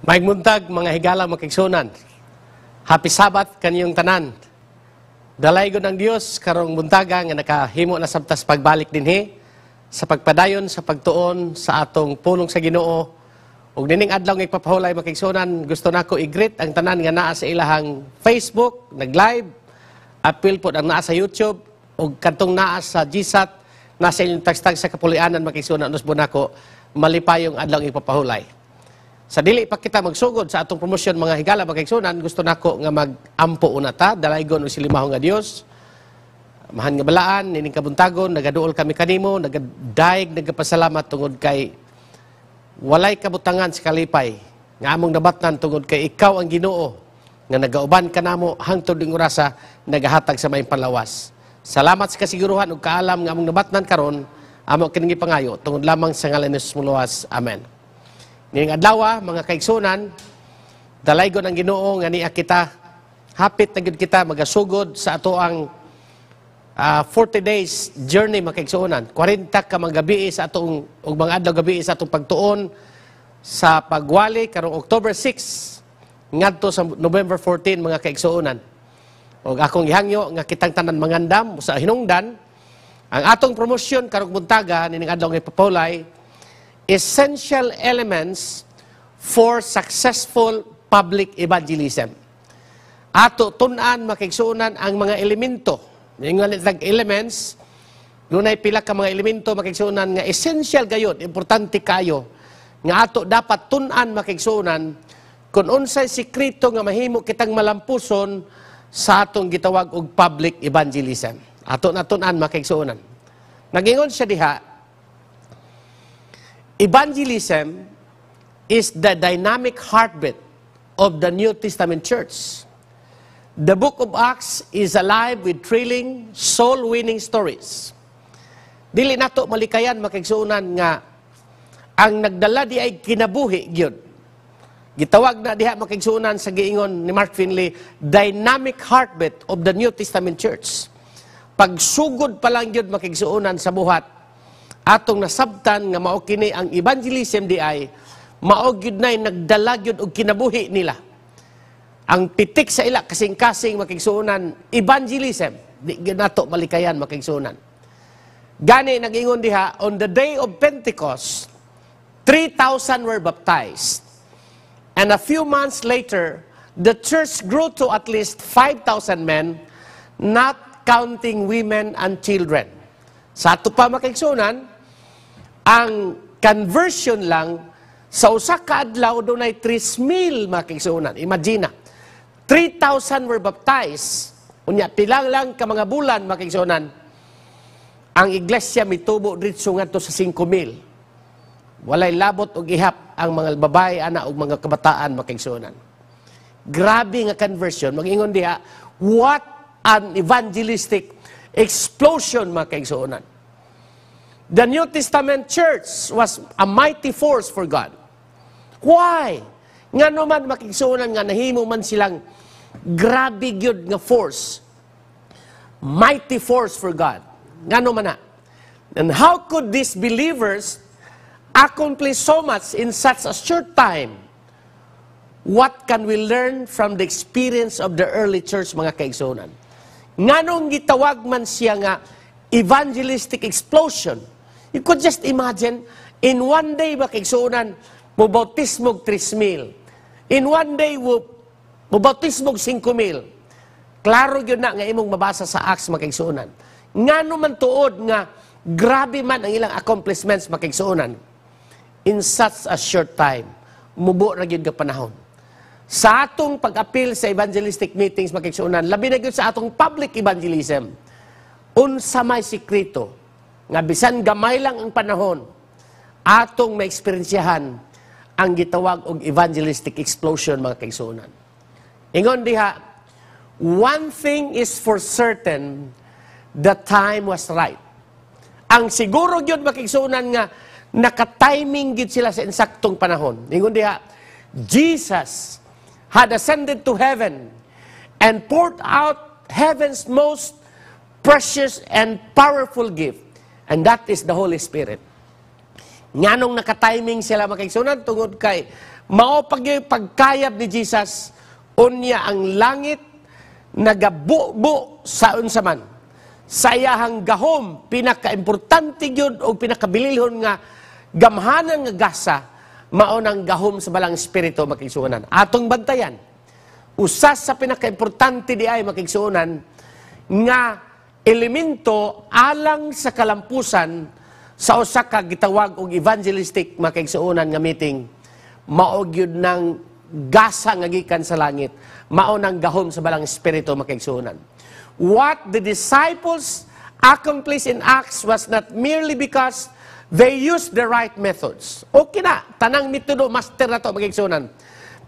Maigmuntag, mga higala, makiksunan. Happy Sabbath kaniyong tanan. Dalaygon ng Dios karong buntaga nga nakahimo na sabtas pagbalik dinhi sa pagpadayon sa pagtuon sa atong pulong sa Ginoo. Ug nining adlaw nga ipapahulay makiksunan, gusto nako i-greet ang tanan nga naa sa ilahang Facebook, nag-live, apil po ang naa sa YouTube ug kantong naa sa GSAT na sa inyong tagstag sa kapulianan makiksunan usbo nako malipayong adlaw ipapahulay. Sa dili pa kita magsugod sa atong promosyon mga higala magkaigsunan, gusto nako nga magampo una ta, dalaygon og silimaho nga Dios. Mahan nga balaan, nining kabuntagon, nagaduol kami kanimo, nagadayeg, nagapasalamat tungod kay walay kabutangan sa kalipay nga among nabatnan tungod kay ikaw ang Ginoo nga nagauban kanamo namo hangtod ning orasa nagahatag sa may palawas. Salamat sa kasiguruhan ug kaalam nga among nabatnan karon amo kining ipangayo tungod lamang sa ngalan ni Jesus Amen. Ngayong adlaw ah, mga kaigsunan, dalaygon ang Ginoo nga niya kita hapit na gid kita magasugod sa ato ang uh, ah, 40 days journey mga makaigsuunan. 40 ka mga gabi sa atong og mga adlaw gabi sa atong pagtuon sa pagwali karong October 6 ngadto sa November 14 mga kaigsuunan. Og akong ihangyo nga kitang tanan mangandam sa hinungdan ang atong promosyon karong buntaga nining adlaw nga ipapulay essential elements for successful public evangelism. Ato tunan makigsuunan ang mga elemento. Yung tag elements, dunay pila ka mga elemento makigsuunan nga essential gayud, importante kayo nga ato dapat tunan makigsuunan kung unsay sikreto nga mahimo kitang malampuson sa atong gitawag og public evangelism. Ato na tunan makigsuunan. Nagingon siya diha Evangelism is the dynamic heartbeat of the New Testament church. The book of Acts is alive with thrilling, soul-winning stories. Dili nato malikayan makigsuunan nga ang nagdala di ay kinabuhi gyud. Gitawag na diha makigsuunan sa giingon ni Mark Finley, dynamic heartbeat of the New Testament church. Pagsugod pa lang gyud makigsuunan sa buhat atong nasabtan nga mao kini ang evangelism di ay mao gyud nay nagdala gyud og kinabuhi nila. Ang pitik sa ila kasing-kasing makigsuonan evangelism di nato malikayan makigsuonan. Gani nagingon diha on the day of Pentecost 3,000 were baptized. And a few months later, the church grew to at least 5,000 men, not counting women and children. Sa ato pa makaigsunan, ang conversion lang sa usa ka adlaw nay 3,000 makaigsunan. Imagine 3,000 were baptized. Unya pila lang ka mga bulan makaigsunan. Ang iglesia mitubo diretso ngadto sa 5,000. Walay labot og ihap ang mga babae ana og mga kabataan makaigsunan. Grabe nga conversion. Magingon diha, what an evangelistic Explosion, mga kaigsuunan. The New Testament church was a mighty force for God. Why? Nga naman, makigsuunan nga, nahimo man silang grabe gyud nga force. Mighty force for God. Nga naman na. And how could these believers accomplish so much in such a short time? What can we learn from the experience of the early church, mga kaigsunan? Nganong gitawag man siya nga evangelistic explosion. You could just imagine, in one day ba kagsuunan, mo bautismog 3,000. In one day, mo, mo bautismog 5,000. Klaro yun na nga imong mabasa sa Acts makagsuunan. Ngano man tuod nga grabe man ang ilang accomplishments makagsuunan. In such a short time, mubo na yun ka panahon sa atong pag-apil sa evangelistic meetings makiksunan, labi na sa atong public evangelism, unsa may sikrito, nga bisan gamay lang ang panahon, atong maeksperiensyahan ang gitawag og evangelistic explosion mga kaigsuonan. Ingon diha, one thing is for certain, the time was right. Ang siguro gyud makigsuonan nga nakatiming gid sila sa insaktong panahon. Ingon diha, Jesus had ascended to heaven and poured out heaven's most precious and powerful gift. And that is the Holy Spirit. Nga nung nakatiming sila makiksunan tungod kay mao pagkayab ni Jesus unya ang langit nagabubo sa unsaman. Sayahang gahom pinakaimportante gyud og pinakabililhon nga gamhanan nga gasa mao nang gahom sa balang espiritu makigsuonan. Atong bantayan. Usas sa pinakaimportante di ay makigsuonan nga elemento alang sa kalampusan sa usa ka gitawag og evangelistic makigsuonan nga meeting mao gyud nang gasa nga gikan sa langit mao nang gahom sa balang espiritu makigsuonan. What the disciples accomplished in Acts was not merely because They use the right methods. Okay na, tanang metodo master na to magigsunan.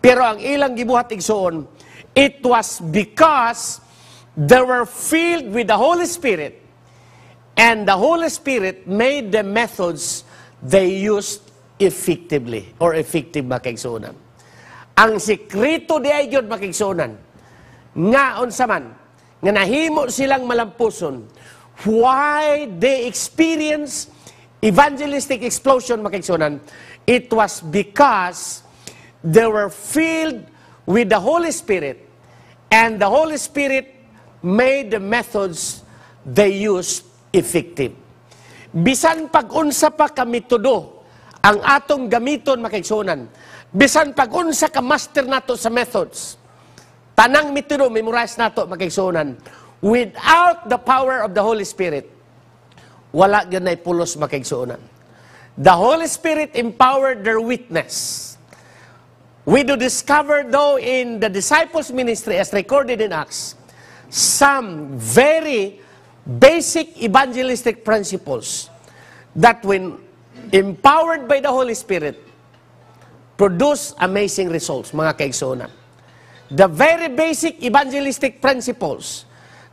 Pero ang ilang gibuhat igsuon, it was because they were filled with the Holy Spirit and the Holy Spirit made the methods they used effectively or effective makigsunan. Ang sikreto di ay yun makigsunan. Nga unsa man, nga nahimo silang malampuson, why they experience evangelistic explosion, makaigsunan, it was because they were filled with the Holy Spirit and the Holy Spirit made the methods they used effective. Bisan pag-unsa pa kami todo ang atong gamiton makaigsunan, bisan pag-unsa ka master nato sa methods, tanang metodo memorize nato makaigsunan, without the power of the Holy Spirit, wala gyud nay pulos makigsuonan. The Holy Spirit empowered their witness. We do discover though in the disciples' ministry as recorded in Acts, some very basic evangelistic principles that when empowered by the Holy Spirit, produce amazing results, mga kaigsunan. The very basic evangelistic principles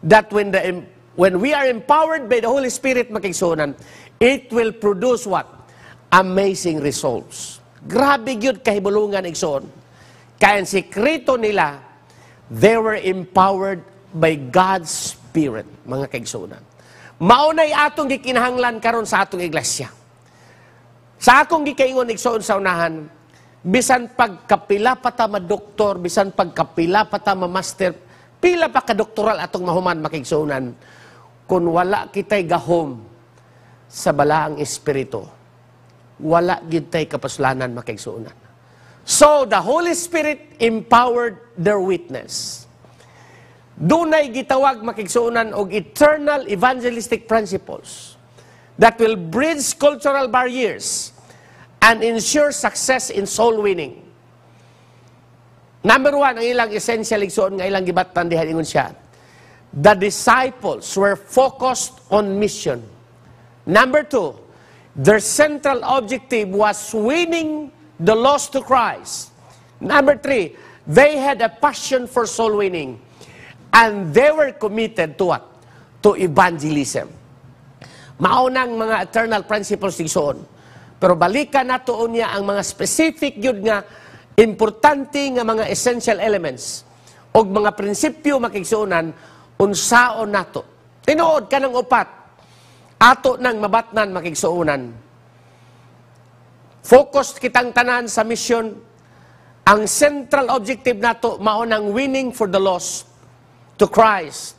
that when the when we are empowered by the Holy Spirit, makigsunan, it will produce what? Amazing results. Grabe yun kahibulungan igsoon. Kaya ang sikreto nila, they were empowered by God's Spirit, mga kaigsunan. Maunay atong gikinahanglan karon sa atong iglesia. Sa akong gikaingon igsoon sa unahan, bisan pagkapila pa ta doktor, bisan pagkapila pa ta ma-master, pila pa ka doktoral atong mahuman makigsunan kung wala kitay gahom sa balaang Espiritu, wala gid tay kapaslanan makaigsuunan. So, the Holy Spirit empowered their witness. Dunay gitawag makigsuunan og eternal evangelistic principles that will bridge cultural barriers and ensure success in soul winning. Number one, ang ilang essential igsoon nga ilang gibatan dihan ingon siya the disciples were focused on mission. Number two, their central objective was winning the lost to Christ. Number three, they had a passion for soul winning. And they were committed to what? To evangelism. Maunang mga eternal principles ni Soon. Pero balikan na tuon niya ang mga specific yun nga importante nga mga essential elements o mga prinsipyo makigsuunan unsaon nato. Tinuod ka ng upat. Ato nang mabatnan makigsuunan. Focus kitang tanan sa mission. Ang central objective nato mao nang winning for the lost to Christ.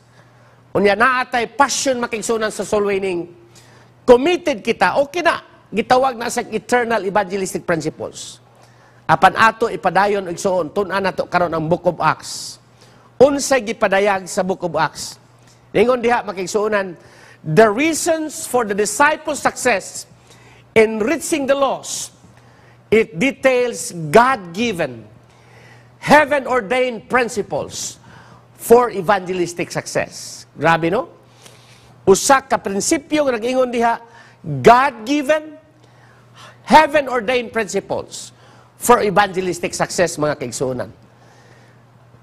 Unya naatay passion makigsuunan sa soul winning. Committed kita okay na gitawag na sa eternal evangelistic principles. Apan ato ipadayon og igsuon tun-an nato karon ang Book of Acts unsay gipadayag sa Book of Acts. Ningon diha makigsuonan, the reasons for the disciples' success in reaching the lost, it details God-given, heaven-ordained principles for evangelistic success. Grabe, no? Usa ka prinsipyo nga nag-ingon diha, God-given, heaven-ordained principles for evangelistic success, mga kaigsuunan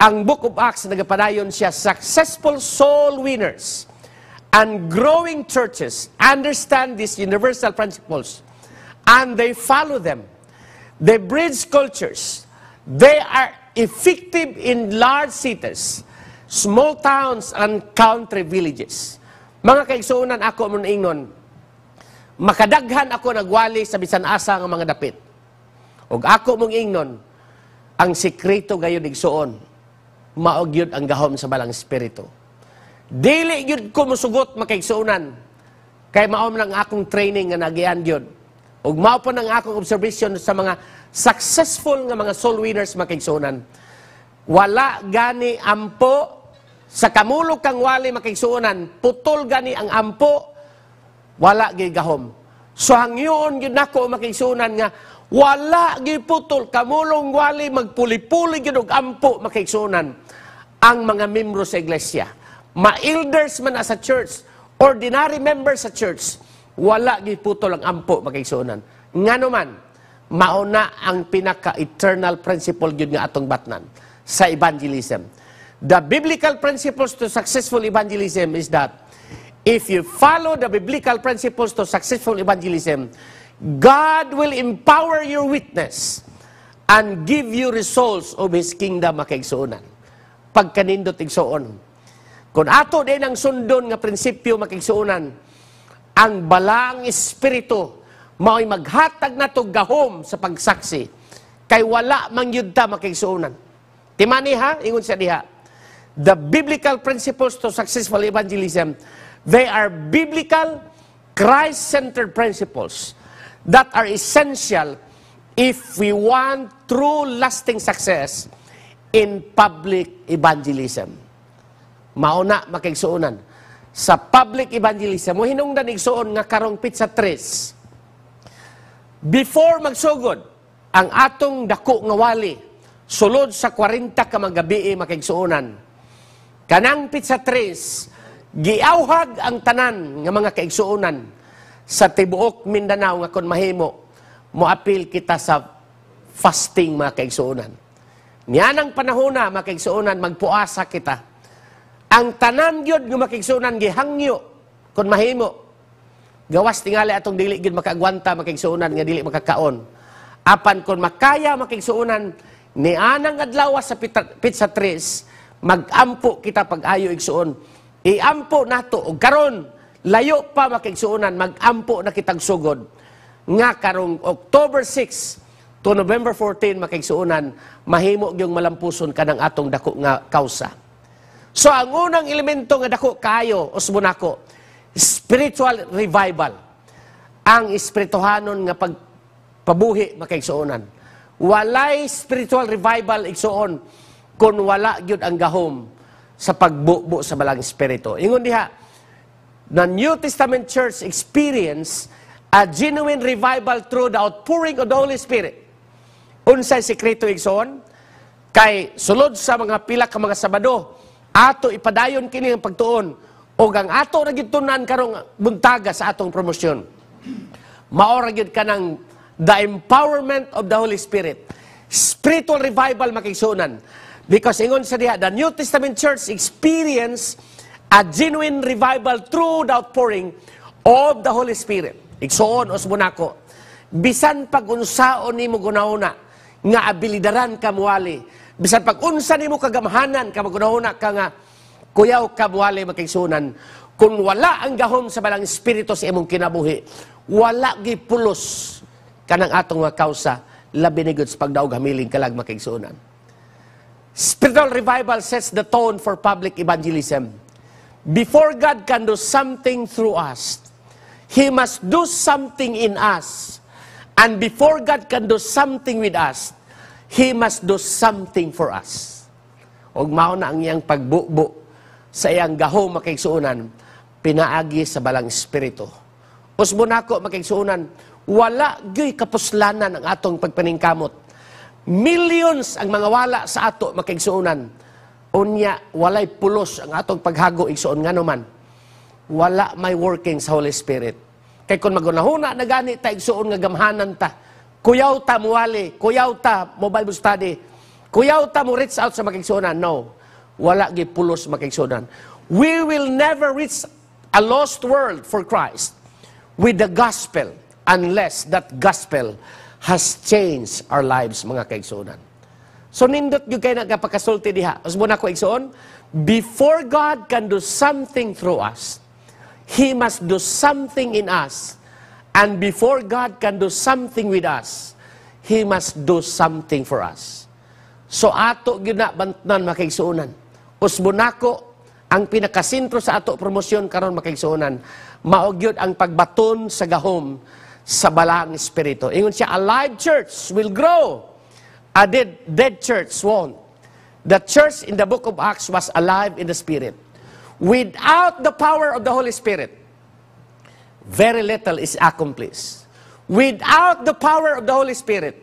ang Book of Acts nagapadayon siya successful soul winners and growing churches understand these universal principles and they follow them. They bridge cultures. They are effective in large cities, small towns, and country villages. Mga kaigsuunan ako mo ingon, makadaghan ako nagwali sa bisan asa nga mga dapit. Og ako mong ingnon, ang sikreto gayon igsuon maog ang gahom sa balang espiritu. Dili yun ko musugot makiksuunan. Kay maom ng akong training nga nagian yun. Ug mao po ng akong observation sa mga successful nga mga soul winners makiksuunan. Wala gani ampo sa kamulog kang wali makiksuunan. Putol gani ang ampo. Wala gigahom. So hangyoon yun nako makiksuunan nga wala giputol, kamulong wali magpuli-puli og ampo makiksunan ang mga membro sa iglesia. Ma-elders man sa church, ordinary members sa church, wala giputol ang ampo makiksunan. Nga man mauna ang pinaka-eternal principle yun nga atong batnan sa evangelism. The biblical principles to successful evangelism is that if you follow the biblical principles to successful evangelism, God will empower your witness and give you results of His kingdom makigsuonan. Pagkanindot igsuon. Kung ato din ang sundon nga prinsipyo makigsuonan, ang balang espiritu mao'y maghatag na to gahom sa pagsaksi. Kay wala mangyudta makigsuonan. Timani ha, ingon sa diha. The biblical principles to successful evangelism, they are biblical, Christ-centered principles that are essential if we want true lasting success in public evangelism. Mauna makigsuonan. Sa public evangelism, mo hinungdan igsuon nga karong pizza tres. Before magsugod, ang atong dako nga wali, sulod sa 40 ka magabi eh, makigsuonan. Kanang pizza tres, giawhag ang tanan nga mga kaigsuonan sa tibuok Mindanao nga kon mahimo moapil kita sa fasting mga kaigsuonan. Niyanang panahona mga kaigsuonan magpuasa kita. Ang tanan gyud nga makigsuonan gihangyo kon mahimo. Gawas tingali atong dili gyud makagwanta makigsuonan nga dili makakaon. Apan kon makaya makigsuonan ni anang adlaw sa pita, pizza tres magampo kita pag-ayo igsuon. Iampo nato og karon Layo pa makigsuunan, magampo na kitag sugod nga karong October 6 to November 14 makigsuunan, mahimo gyung malampuson kanang atong dako nga kausa. So ang unang elemento nga dako kayo usbon ako, spiritual revival. Ang espirituhanon nga pagpabuhi makigsuunan. Walay spiritual revival igsuon kung wala gyud ang gahom sa pagbubo sa malang espiritu. Ingon diha, the New Testament church experience a genuine revival through the outpouring of the Holy Spirit. Unsay sikreto igsoon? Kay sulod sa mga pila ka mga Sabado, ato ipadayon kini ang pagtuon o ang ato ra gitunan karong buntaga sa atong promosyon. Maora gyud ka ng the empowerment of the Holy Spirit. Spiritual revival makigsunan. Because ingon sa diha, the New Testament church experience a genuine revival through the outpouring of the Holy Spirit. Igsoon, os munako, bisan pag unsaon nimo gunahuna nga abilidaran ka muwali bisan pag unsa nimo kagamhanan ka magunahuna ka nga kuyaw ka muwali makigsunan kung wala ang gahom sa balang espiritu sa imong kinabuhi wala gipulos kanang atong mga kausa labi ni sa pagdaog hamiling kalag makigsunan spiritual revival sets the tone for public evangelism Before God can do something through us, He must do something in us. And before God can do something with us, He must do something for us. Og mao na ang iyang pagbubo sa iyang gaho makigsuunan, pinaagi sa balang espiritu. Usbo ako makigsuunan, wala gay kapuslanan ang atong pagpaningkamot. Millions ang mga wala sa ato makigsuunan unya walay pulos ang atong paghago igsuon nga naman wala may working sa Holy Spirit kay kun magunahuna na gani ta igsuon nga gamhanan ta kuyaw ta muwali kuyaw ta mo Bible study kuyaw ta mo reach out sa makigsuonan no wala gi pulos makigsuonan we will never reach a lost world for Christ with the gospel unless that gospel has changed our lives mga kaigsuonan So nindot gyud kay nagapakasulti diha. Usbo na ko igsoon, before God can do something through us, he must do something in us. And before God can do something with us, he must do something for us. So ato gyud na bantanan makaigsuonan. Usbo nako ang pinakasentro sa ato promosyon karon makaigsuonan mao ang pagbaton sa gahom sa balaang espiritu. Ingon siya, a live church will grow a dead, dead church won't. The church in the book of Acts was alive in the Spirit. Without the power of the Holy Spirit, very little is accomplished. Without the power of the Holy Spirit,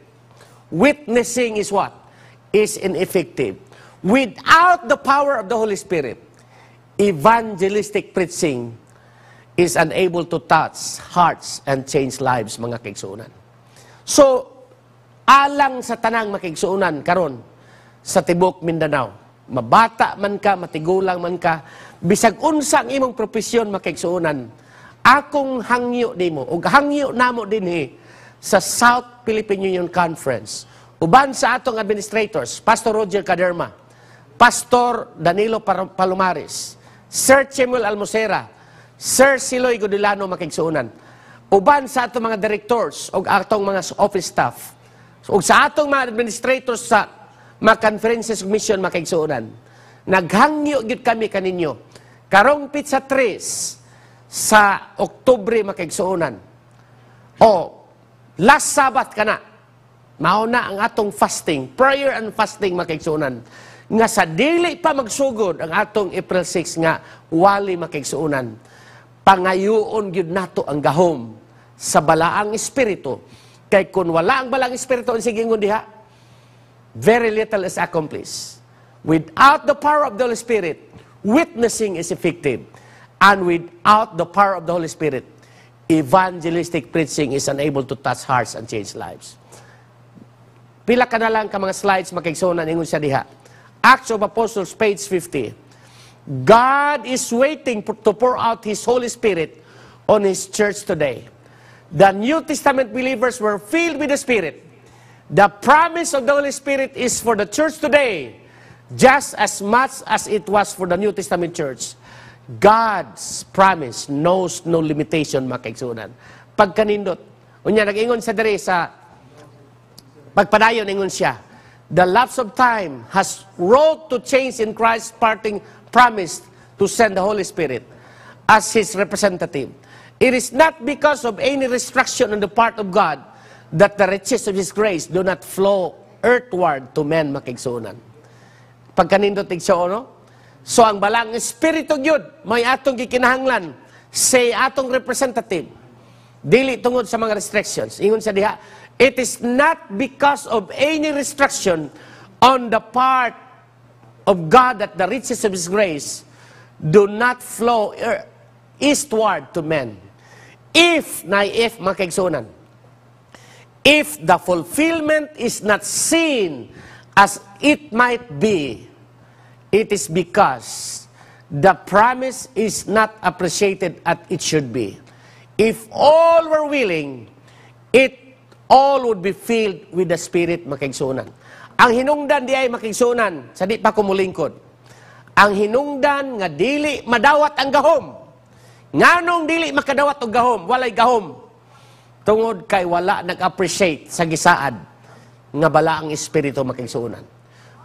witnessing is what? Is ineffective. Without the power of the Holy Spirit, evangelistic preaching is unable to touch hearts and change lives, mga kaigsunan. So, alang sa tanang makigsuunan karon sa tibok Mindanao. Mabata man ka, matigulang man ka, bisag unsang imong propesyon makigsuunan. Akong hangyo nimo ug hangyo namo dinhi sa South Philippine Union Conference. Uban sa atong administrators, Pastor Roger Caderma, Pastor Danilo Palomares, Sir Chemuel Almosera, Sir Siloy Godilano makigsuunan. Uban sa atong mga directors o atong mga office staff, So, sa atong mga administrators sa mga conferences commission, mga kaigsuunan, naghangyo gid kami kaninyo. Karong pizza tres sa Oktubre, mga kaigsuunan. O, last Sabat ka na. Mauna ang atong fasting, prayer and fasting, mga kaigsuunan nga sa dili pa magsugod ang atong April 6 nga wali makigsuunan. Pangayoon gyud nato ang gahom sa balaang espiritu Kay kung wala ang balang espiritu, sige diha, very little is accomplished. Without the power of the Holy Spirit, witnessing is effective. And without the power of the Holy Spirit, evangelistic preaching is unable to touch hearts and change lives. Pila ka na lang ka mga slides makigsoonan ingon siya diha. Acts of Apostles, page 50. God is waiting to pour out His Holy Spirit on His church today. The New Testament believers were filled with the Spirit. The promise of the Holy Spirit is for the church today, just as much as it was for the New Testament church. God's promise knows no limitation, mga kaigsunan. Pagkanindot, unya nag-ingon sa dere sa pagpadayon, ingon siya, the lapse of time has wrought to change in Christ's parting promise to send the Holy Spirit as His representative. It is not because of any restriction on the part of God that the riches of His grace do not flow earthward to men makigsunan. Pagkanindot tigso, no? So ang balang espiritu gyud may atong gikinahanglan say atong representative dili tungod sa mga restrictions. Ingon sa diha, it is not because of any restriction on the part of God that the riches of His grace do not flow eastward to men. If, na if, mga kaigsunan, if the fulfillment is not seen as it might be, it is because the promise is not appreciated as it should be. If all were willing, it all would be filled with the Spirit, makigsunan. Ang hinungdan di ay makigsunan, sa di pa kumulingkod. Ang hinungdan nga dili madawat ang gahom, Nganong dili makadawat og gahom, walay gahom. Tungod kay wala nag-appreciate sa gisaad nga bala ang espiritu makigsuunan.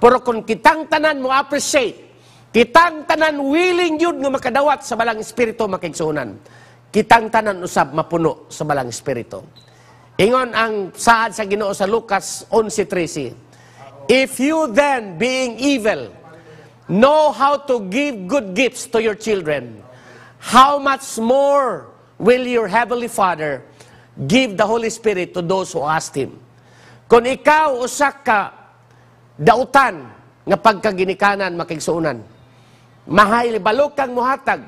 Pero kung kitang tanan mo appreciate, kitang tanan willing yun nga makadawat sa balang espiritu makigsuunan. Kitang tanan usab mapuno sa balang espiritu. Ingon ang saad sa Ginoo sa Lucas 11:13. If you then being evil know how to give good gifts to your children, how much more will your Heavenly Father give the Holy Spirit to those who ask Him? Kung ikaw usak ka, dautan nga pagkaginikanan makigsuunan, mahayli balok kang muhatag,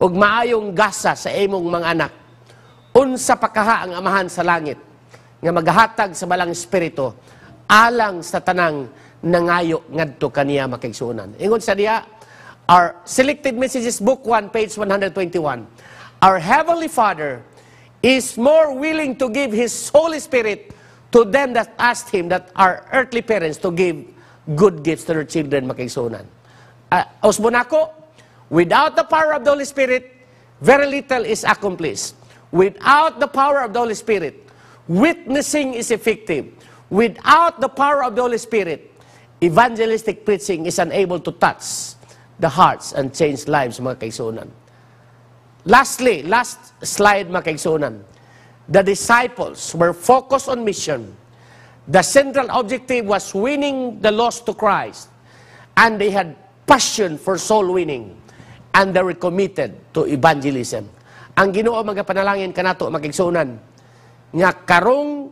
ug maayong gasa sa imong mga anak. Unsa pa kaha ang amahan sa langit, nga maghatag sa balang espiritu, alang sa tanang nangayo ngadto kaniya makigsuunan. Ingon sa diya, Our Selected Messages, Book 1, page 121. Our Heavenly Father is more willing to give His Holy Spirit to them that asked Him, that our earthly parents, to give good gifts to their children, makaisunan. Uh, without the power of the Holy Spirit, very little is accomplished. Without the power of the Holy Spirit, witnessing is effective. Without the power of the Holy Spirit, evangelistic preaching is unable to touch the hearts and change lives, mga kaigsunan. Lastly, last slide, mga kaigsunan. The disciples were focused on mission. The central objective was winning the lost to Christ. And they had passion for soul winning. And they were committed to evangelism. Ang ginoo magapanalangin kanato magigsunan nga karong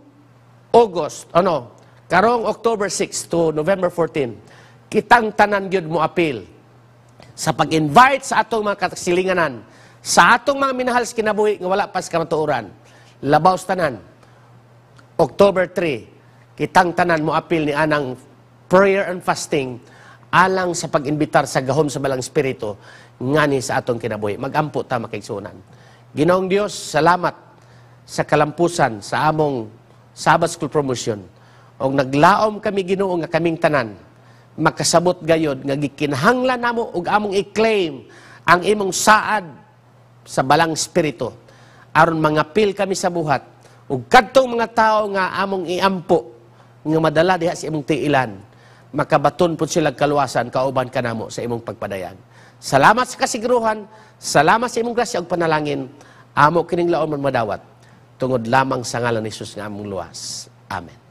August, ano, karong October 6 to November 14, kitang tanan gyud mo appeal sa pag-invite sa atong mga kasilinganan, sa atong mga minahal sa kinabuhi nga wala pa sa kamatuoran. Labaw tanan. October 3, kitang tanan mo apil ni anang prayer and fasting alang sa pag-imbitar sa gahom sa balang espiritu ngani sa atong kinabuhi. Magampo ta makigsunan. Ginoong Dios, salamat sa kalampusan sa among Sabbath School Promotion. Og naglaom kami Ginoo nga kaming tanan makasabot gayod nga gikinhanglan namo ug among i-claim ang imong saad sa balang spirito aron mangapil kami sa buhat ug kadtong mga tawo nga among iampo nga madala diha sa imong tiilan makabaton pud sila kaluwasan kauban kanamo sa imong pagpadayag salamat sa kasiguruhan salamat sa imong grasya ug panalangin amo kining laon man madawat tungod lamang sa ngalan ni Jesus nga among luwas amen